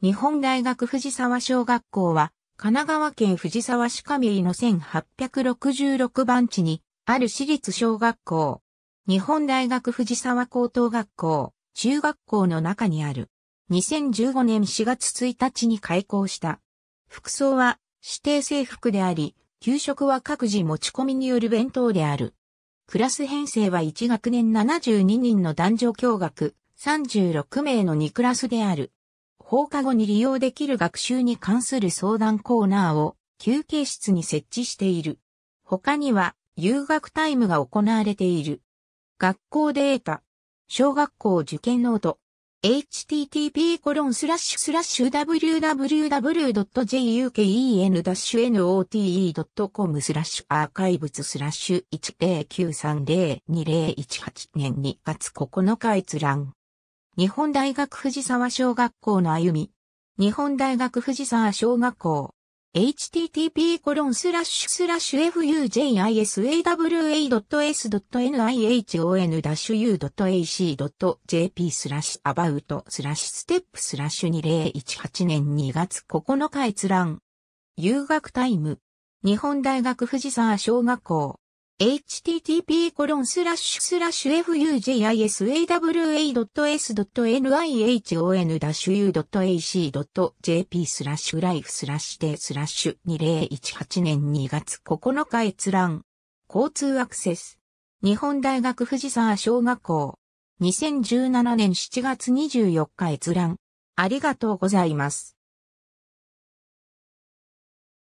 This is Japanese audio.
日本大学藤沢小学校は、神奈川県藤沢市上井の1866番地に、ある私立小学校、日本大学藤沢高等学校、中学校の中にある。2015年4月1日に開校した。服装は指定制服であり、給食は各自持ち込みによる弁当である。クラス編成は1学年72人の男女共学36名の2クラスである。放課後に利用できる学習に関する相談コーナーを休憩室に設置している。他には遊学タイムが行われている。学校データ、小学校受験ノート、http://www.juken-note.com スラッシュアーカイブツスラッシュ109302018年2月9日閲覧日本大学藤沢小学校の歩み、日本大学藤沢小学校、http コロンスラッシュスラッシュ fujisawa.s.nihon-u.ac.jp スラッシュアバウトスラッシュステップスラッシュ2018年2月9日閲覧。留学タイム。日本大学藤沢小学校。http://fujisawa.s.nih.n.u.ac.jp o スラッシュライフスラッシュスラッシュ2018年2月9日閲覧。交通アクセス。日本大学藤沢小学校。2017年7月24日閲覧。ありがとうございます。